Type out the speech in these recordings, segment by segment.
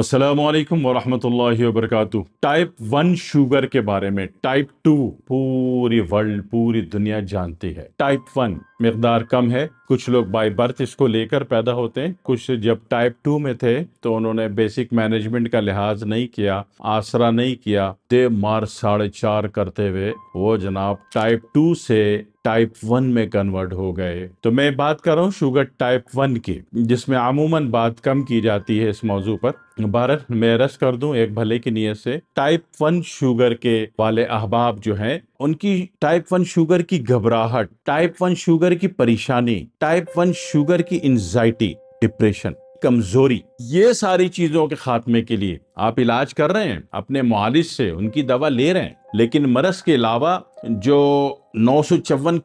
असलकम वरहमल वबरक type one sugar के बारे में टाइप टू पूरी वर्ल्ड पूरी दुनिया जानती है टाइप वन मकदार कम है कुछ लोग बाई बर्थ इसको लेकर पैदा होते हैं कुछ जब टाइप टू में थे तो उन्होंने बेसिक मैनेजमेंट का लिहाज नहीं किया आसरा नहीं किया दे मार साढ़े चार करते हुए वो जनाब टाइप टू से टाइप वन में कन्वर्ट हो गए तो मैं बात कर रहा हूँ शुगर टाइप वन की जिसमें अमूमन बात कम की जाती है इस मौजू पर भारत मैं रस कर दूं एक भले की नीयत से टाइप वन शुगर के वाले अहबाब जो हैं उनकी टाइप वन शुगर की घबराहट टाइप वन शुगर की परेशानी टाइप वन शुगर की एंजाइटी डिप्रेशन कमजोरी ये सारी चीजों के खात्मे के लिए आप इलाज कर रहे हैं अपने मालिज से उनकी दवा ले रहे हैं लेकिन मरस के अलावा जो नौ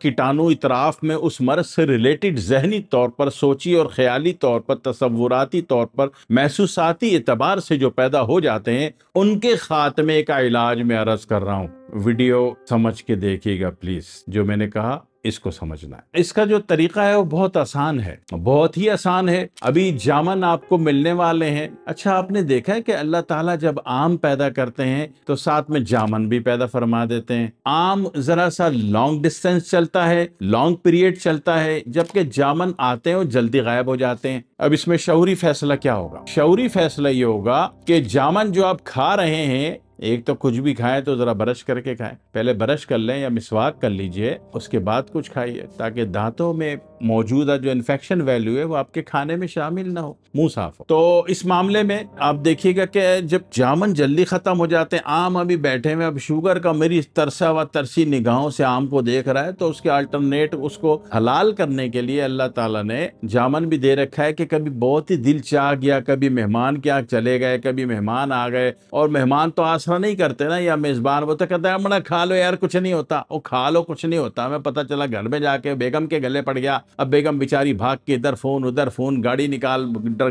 कीटाणु इतराफ में उस मरस से रिलेटेड जहनी तौर पर सोची और ख्याली तौर पर तस्वुराती तौर पर महसूसाती एतबार से जो पैदा हो जाते हैं उनके खात्मे का इलाज मैं अर्ज कर रहा हूँ वीडियो समझ के देखिएगा प्लीज जो मैंने कहा इसको समझना है इसका जो तरीका है वो बहुत आसान है बहुत ही आसान है अभी जामन आपको मिलने वाले हैं अच्छा आपने देखा है कि अल्लाह ताला जब आम पैदा करते हैं तो साथ में जामन भी पैदा फरमा देते हैं आम जरा सा लॉन्ग डिस्टेंस चलता है लॉन्ग पीरियड चलता है जबकि जामन आते हैं और जल्दी गायब हो जाते हैं अब इसमें शौरी फैसला क्या होगा शौरी फैसला ये होगा कि जामन जो आप खा रहे हैं एक तो कुछ भी खाएं तो ज़रा ब्रश करके खाएं पहले ब्रश कर लें या मिसवाक कर लीजिए उसके बाद कुछ खाइए ताकि दांतों में मौजूदा जो इन्फेक्शन वैल्यू है वो आपके खाने में शामिल ना हो मुंह साफ हो तो इस मामले में आप देखिएगा कि जब जामन जल्दी ख़त्म हो जाते हैं आम अभी बैठे हुए अब शुगर का मेरी तरसा व तरसी निगाहों से आम को देख रहा है तो उसके अल्टरनेट उसको हलाल करने के लिए अल्लाह ताला ने जामन भी दे रखा है कि कभी बहुत ही दिल चाह गया कभी मेहमान के आग चले गए कभी मेहमान आ गए और मेहमान तो आसरा नहीं करते ना या मेज़बान वो तो कहते हैं खा लो यार कुछ नहीं होता वो खा लो कुछ नहीं होता हमें पता चला घर में जाके बेगम के गले पड़ गया अब बेगम बिचारी भाग के इधर फोन उधर फोन गाड़ी निकाल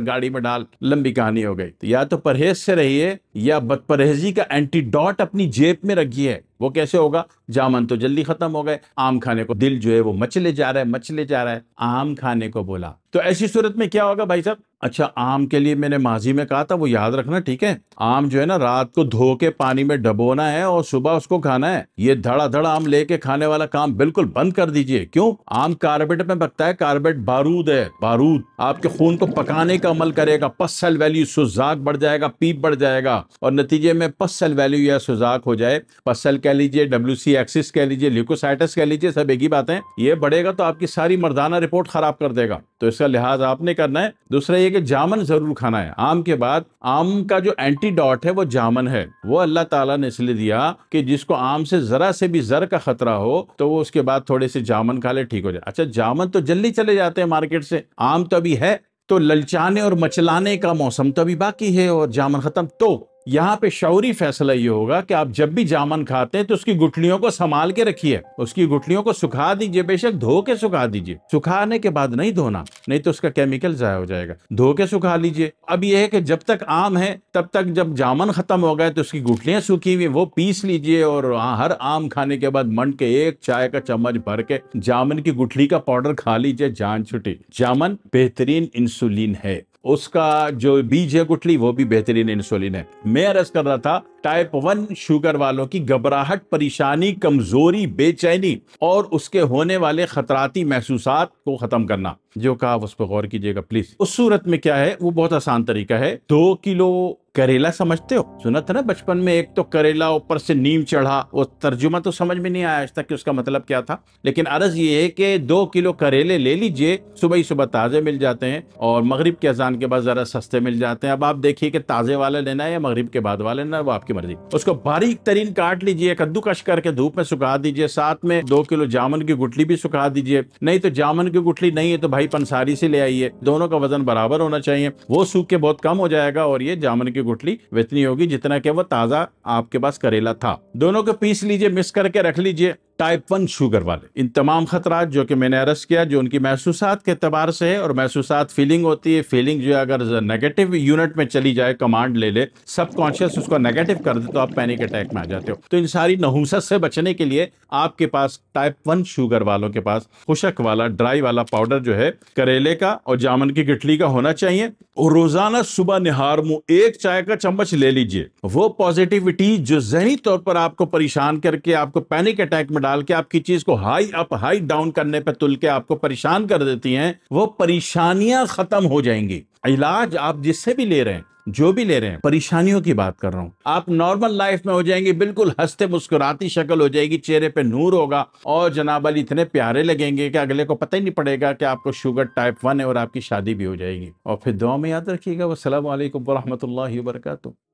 गाड़ी में डाल लंबी कहानी हो गई तो या तो परहेज से रहिए या बदपरहेजी का एंटीडॉट अपनी जेब में रखिए वो कैसे होगा जामन तो जल्दी खत्म हो गए आम खाने को दिल जो है वो मचले जा रहा है मचले जा रहा है आम खाने को बोला तो ऐसी सूरत में क्या होगा भाई साहब अच्छा आम के लिए मैंने माजी में कहा था वो याद रखना ठीक है आम जो है ना रात को धो के पानी में डबोना है और सुबह उसको खाना है ये धड़ा धड़ आम लेके खाने वाला काम बिल्कुल बंद कर दीजिए क्यों आम कार्बेट में बकता है कार्बेट बारूद है बारूद आपके खून को पकाने का अमल करेगा पस सेल वैल्यू सुजाक बढ़ जाएगा पीप बढ़ जाएगा और नतीजे में पस सेल वैल्यू या सुजाक हो जाए पस सेल कह लीजिए डब्ल्यू सी एक्सिस कह लीजिए ल्यूकोसाइटिस कह लीजिए सब एक ही बात है ये बढ़ेगा तो आपकी सारी मर्दाना रिपोर्ट खराब कर देगा तो इसका लिहाज आपने करना है दूसरा ये है कि जामन जरूर खाना है आम के बाद आम का जो एंटीडॉट है वो जामन है वो अल्लाह ताला ने इसलिए दिया कि जिसको आम से जरा से भी जर का खतरा हो तो वो उसके बाद थोड़े से जामन खा ले ठीक हो जाए अच्छा जामन तो जल्दी चले जाते हैं मार्केट से आम तो अभी है तो ललचाने और मचलाने का मौसम तो अभी बाकी है और जामन खत्म तो यहाँ पे शौरी फैसला ये होगा कि आप जब भी जामन खाते हैं तो उसकी गुठलियों को संभाल के रखिए उसकी गुठलियों को सुखा दीजिए बेशक धो के सुखा दीजिए सुखाने के बाद नहीं धोना नहीं तो उसका केमिकल जाया हो जाएगा धो के सुखा लीजिए अब यह है कि जब तक आम है तब तक जब जामन खत्म हो गए तो उसकी गुठलियां सूखी हुई वो पीस लीजिए और हर आम खाने के बाद मंड के एक चाय का चम्मच भर के जामन की गुठली का पाउडर खा लीजिए जान छुटी जामन बेहतरीन इंसुलिन है उसका जो बीज है गुठली वो भी बेहतरीन इंसुलिन है मैं अर्ज कर रहा था टाइप वन शुगर वालों की घबराहट परेशानी कमजोरी बेचैनी और उसके होने वाले खतराती महसूस को खत्म करना जो कहा उस पर गौर कीजिएगा प्लीज उस सूरत में क्या है वो बहुत आसान तरीका है दो किलो करेला समझते हो सुना था ना बचपन में एक तो करेला ऊपर से नीम चढ़ा वो तर्जुमा तो समझ में नहीं आया आज तक कि उसका मतलब क्या था लेकिन अर्ज ये है कि दो किलो करेले ले लीजिए सुबह ही सुबह ताज़े मिल जाते हैं और मगरिब के अजान के बाद ज़रा सस्ते मिल जाते हैं अब आप देखिए कि ताज़े वाला लेना है या मगरिब के बाद वाला लेना है वो आपकी मर्जी उसको बारीक तरीन काट लीजिए कद्दूकश करके धूप में सुखा दीजिए साथ में दो किलो जामुन की गुटली भी सुखा दीजिए नहीं तो जामुन की गुटली नहीं है तो भाई भाई पंसारी से ले आइए दोनों का वजन बराबर होना चाहिए वो सूख के बहुत कम हो जाएगा और ये जामुन की गुठली वितनी होगी जितना के वो ताज़ा आपके पास करेला था दोनों को पीस लीजिए मिक्स करके रख लीजिए टाइप वन शुगर वाले इन तमाम खतरा जो कि मैंने अरस किया जो उनकी महसूस के अतबार से है और महसूस फीलिंग होती है फीलिंग जो है अगर नेगेटिव यूनिट में चली जाए कमांड ले ले सबकॉन्शियस उसको नेगेटिव कर दे तो आप पैनिक अटैक में आ जाते हो तो इन सारी नहूसत से बचने के लिए आपके पास टाइप वन शुगर वालों के पास खुशक वाला ड्राई वाला पाउडर जो है करेले का और जामन की गिटली का होना चाहिए रोजाना सुबह निहार मुंह एक चाय का चम्मच ले लीजिए वो पॉजिटिविटी जो जहनी तौर पर आपको परेशान करके आपको पैनिक अटैक में डाल के आपकी चीज को हाई अप हाई डाउन करने पर तुल के आपको परेशान कर देती हैं वो परेशानियां खत्म हो जाएंगी इलाज आप जिससे भी ले रहे हैं जो भी ले रहे हैं परेशानियों की बात कर रहा हूँ आप नॉर्मल लाइफ में हो जाएंगे बिल्कुल हंसते मुस्कुराती शक्ल हो जाएगी चेहरे पे नूर होगा और जनाब अली इतने प्यारे लगेंगे कि अगले को पता ही नहीं पड़ेगा कि आपको शुगर टाइप वन है और आपकी शादी भी हो जाएगी और फिर दुआ में याद रखिएगा वालेकुम वरहमत ला